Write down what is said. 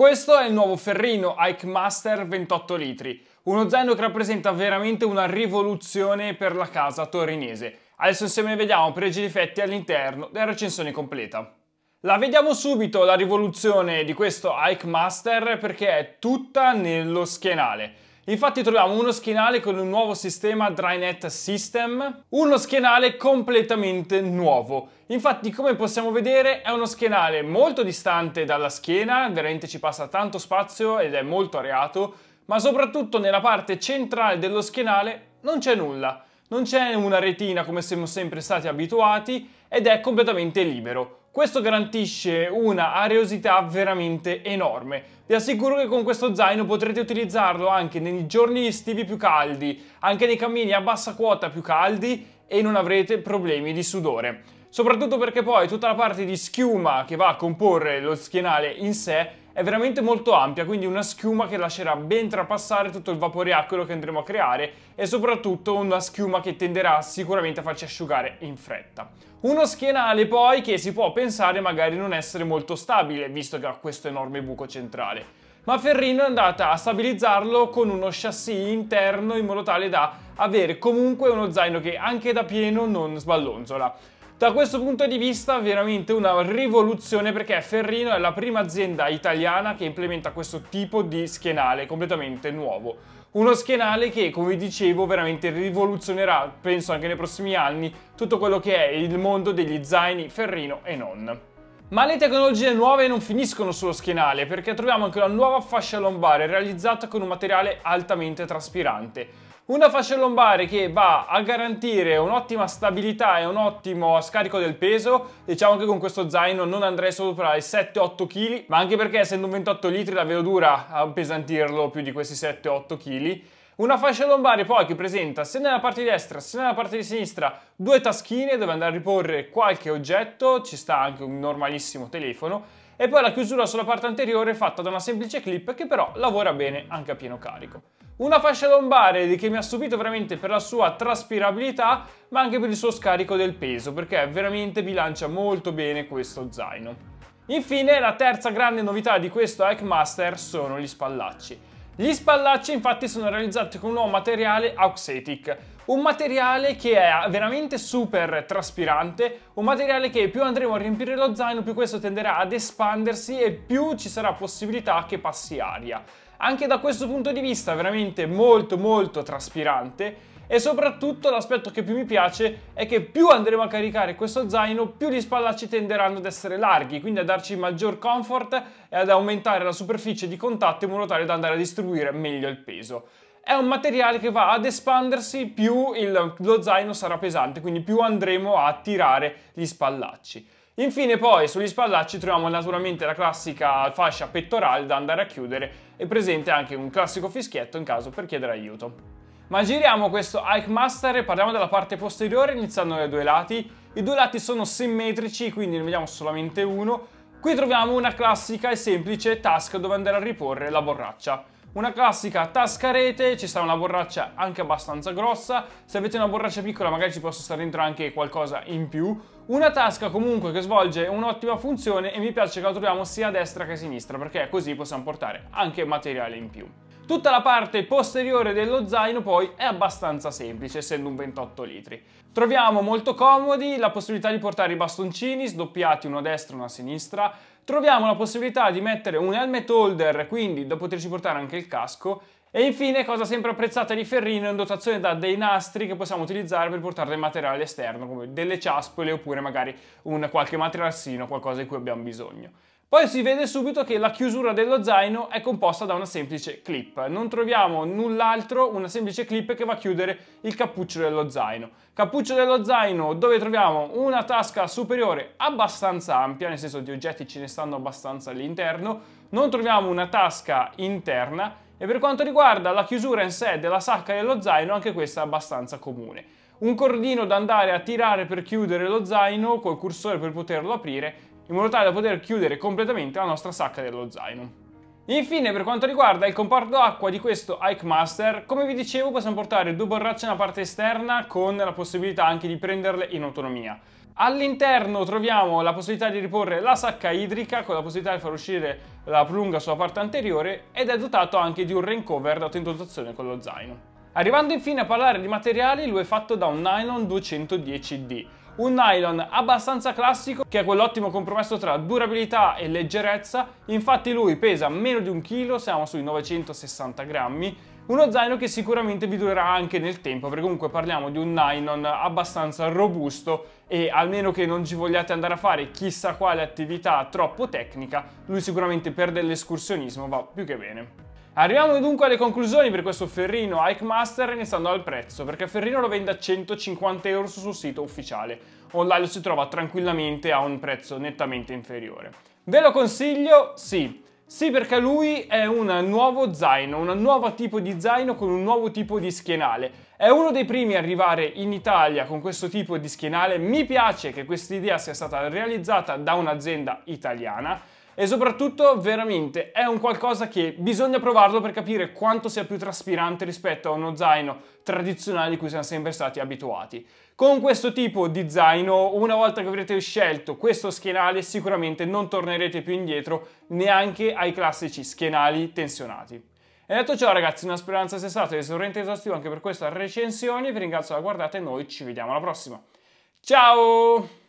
Questo è il nuovo Ferrino Ike Master 28 litri, uno zaino che rappresenta veramente una rivoluzione per la casa torinese. Adesso insieme vediamo pregi e difetti all'interno della recensione completa. La vediamo subito la rivoluzione di questo Ike Master perché è tutta nello schienale. Infatti troviamo uno schienale con un nuovo sistema Drynet System, uno schienale completamente nuovo. Infatti come possiamo vedere è uno schienale molto distante dalla schiena, veramente ci passa tanto spazio ed è molto areato, ma soprattutto nella parte centrale dello schienale non c'è nulla. Non c'è una retina come siamo sempre stati abituati ed è completamente libero. Questo garantisce una areosità veramente enorme. Vi assicuro che con questo zaino potrete utilizzarlo anche nei giorni estivi più caldi, anche nei cammini a bassa quota più caldi e non avrete problemi di sudore. Soprattutto perché poi tutta la parte di schiuma che va a comporre lo schienale in sé è veramente molto ampia, quindi una schiuma che lascerà ben trapassare tutto il vapore vaporeacqueo che andremo a creare e soprattutto una schiuma che tenderà sicuramente a farci asciugare in fretta. Uno schienale poi che si può pensare magari non essere molto stabile, visto che ha questo enorme buco centrale ma Ferrino è andata a stabilizzarlo con uno chassis interno in modo tale da avere comunque uno zaino che anche da pieno non sballonzola. Da questo punto di vista veramente una rivoluzione perché Ferrino è la prima azienda italiana che implementa questo tipo di schienale completamente nuovo. Uno schienale che, come dicevo, veramente rivoluzionerà, penso anche nei prossimi anni, tutto quello che è il mondo degli zaini Ferrino e non. Ma le tecnologie nuove non finiscono sullo schienale perché troviamo anche una nuova fascia lombare realizzata con un materiale altamente traspirante. Una fascia lombare che va a garantire un'ottima stabilità e un ottimo scarico del peso, diciamo che con questo zaino non andrei sopra i 7-8 kg, ma anche perché essendo un 28 litri davvero dura appesantirlo più di questi 7-8 kg una fascia lombare poi che presenta sia nella parte di destra sia nella parte di sinistra due taschine dove andare a riporre qualche oggetto, ci sta anche un normalissimo telefono e poi la chiusura sulla parte anteriore fatta da una semplice clip che però lavora bene anche a pieno carico. Una fascia lombare che mi ha stupito veramente per la sua traspirabilità ma anche per il suo scarico del peso perché veramente bilancia molto bene questo zaino. Infine la terza grande novità di questo Hackmaster sono gli spallacci. Gli spallacci infatti sono realizzati con un nuovo materiale Auxetic, un materiale che è veramente super traspirante, un materiale che più andremo a riempire lo zaino più questo tenderà ad espandersi e più ci sarà possibilità che passi aria. Anche da questo punto di vista veramente molto molto traspirante e soprattutto l'aspetto che più mi piace è che più andremo a caricare questo zaino più gli spallacci tenderanno ad essere larghi quindi a darci maggior comfort e ad aumentare la superficie di contatto in modo tale da andare a distribuire meglio il peso è un materiale che va ad espandersi più il, lo zaino sarà pesante quindi più andremo a tirare gli spallacci Infine poi sugli spallacci troviamo naturalmente la classica fascia pettorale da andare a chiudere e presente anche un classico fischietto in caso per chiedere aiuto. Ma giriamo questo Hike Master e parliamo della parte posteriore iniziando dai due lati. I due lati sono simmetrici, quindi ne vediamo solamente uno. Qui troviamo una classica e semplice tasca dove andare a riporre la borraccia. Una classica tasca rete, ci sta una borraccia anche abbastanza grossa, se avete una borraccia piccola magari ci posso stare dentro anche qualcosa in più. Una tasca comunque che svolge un'ottima funzione e mi piace che la troviamo sia a destra che a sinistra perché così possiamo portare anche materiale in più. Tutta la parte posteriore dello zaino poi è abbastanza semplice, essendo un 28 litri. Troviamo molto comodi la possibilità di portare i bastoncini sdoppiati uno a destra e uno a sinistra, troviamo la possibilità di mettere un helmet holder, quindi da poterci portare anche il casco, e infine, cosa sempre apprezzata di Ferrino in dotazione da dei nastri che possiamo utilizzare per portare del materiale esterno, come delle ciaspole oppure magari un qualche materassino, qualcosa di cui abbiamo bisogno. Poi si vede subito che la chiusura dello zaino è composta da una semplice clip. Non troviamo null'altro, una semplice clip che va a chiudere il cappuccio dello zaino. Cappuccio dello zaino dove troviamo una tasca superiore abbastanza ampia, nel senso di oggetti ce ne stanno abbastanza all'interno. Non troviamo una tasca interna e per quanto riguarda la chiusura in sé della sacca dello zaino, anche questa è abbastanza comune. Un cordino da andare a tirare per chiudere lo zaino col cursore per poterlo aprire, in modo tale da poter chiudere completamente la nostra sacca dello zaino. Infine, per quanto riguarda il comparto acqua di questo Hike Master, come vi dicevo possiamo portare due borracce nella parte esterna con la possibilità anche di prenderle in autonomia. All'interno troviamo la possibilità di riporre la sacca idrica con la possibilità di far uscire la prolunga sulla parte anteriore ed è dotato anche di un rain cover dato in dotazione con lo zaino. Arrivando infine a parlare di materiali, lui è fatto da un nylon 210D, un nylon abbastanza classico che ha quell'ottimo compromesso tra durabilità e leggerezza, infatti lui pesa meno di un chilo, siamo sui 960 grammi, uno zaino che sicuramente vi durerà anche nel tempo, perché comunque parliamo di un nylon abbastanza robusto e almeno che non ci vogliate andare a fare chissà quale attività troppo tecnica, lui sicuramente per dell'escursionismo va più che bene. Arriviamo dunque alle conclusioni per questo ferrino Hike Master iniziando al prezzo, perché Ferrino lo vende a 150 euro sul suo sito ufficiale, online lo si trova tranquillamente a un prezzo nettamente inferiore. Ve lo consiglio? Sì. Sì, perché lui è un nuovo zaino, un nuovo tipo di zaino con un nuovo tipo di schienale. È uno dei primi a arrivare in Italia con questo tipo di schienale. Mi piace che questa idea sia stata realizzata da un'azienda italiana e soprattutto veramente è un qualcosa che bisogna provarlo per capire quanto sia più traspirante rispetto a uno zaino tradizionale di cui siamo sempre stati abituati. Con questo tipo di zaino, una volta che avrete scelto questo schienale, sicuramente non tornerete più indietro neanche ai classici schienali tensionati. E detto ciò ragazzi, una speranza sia stata esauriente e esaustivo anche per questa recensione, vi ringrazio per la guardata e noi ci vediamo alla prossima. Ciao!